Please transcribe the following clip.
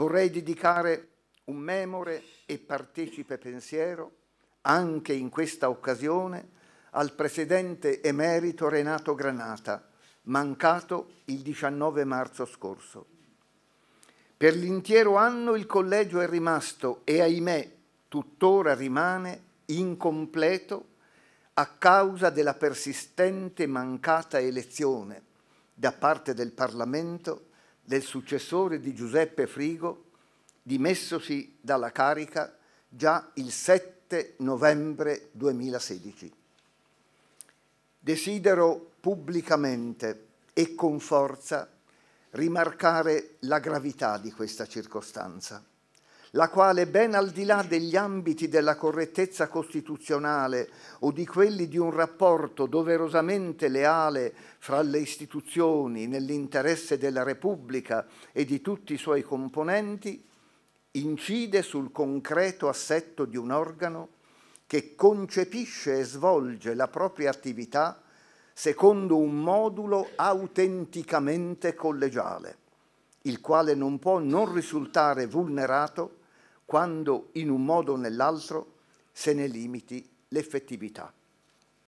vorrei dedicare un memore e partecipe pensiero, anche in questa occasione, al presidente emerito Renato Granata, mancato il 19 marzo scorso. Per l'intero anno il collegio è rimasto e ahimè tuttora rimane incompleto a causa della persistente mancata elezione da parte del Parlamento del successore di Giuseppe Frigo, dimessosi dalla carica già il 7 novembre 2016. Desidero pubblicamente e con forza rimarcare la gravità di questa circostanza la quale ben al di là degli ambiti della correttezza costituzionale o di quelli di un rapporto doverosamente leale fra le istituzioni nell'interesse della Repubblica e di tutti i suoi componenti, incide sul concreto assetto di un organo che concepisce e svolge la propria attività secondo un modulo autenticamente collegiale, il quale non può non risultare vulnerato quando in un modo o nell'altro se ne limiti l'effettività.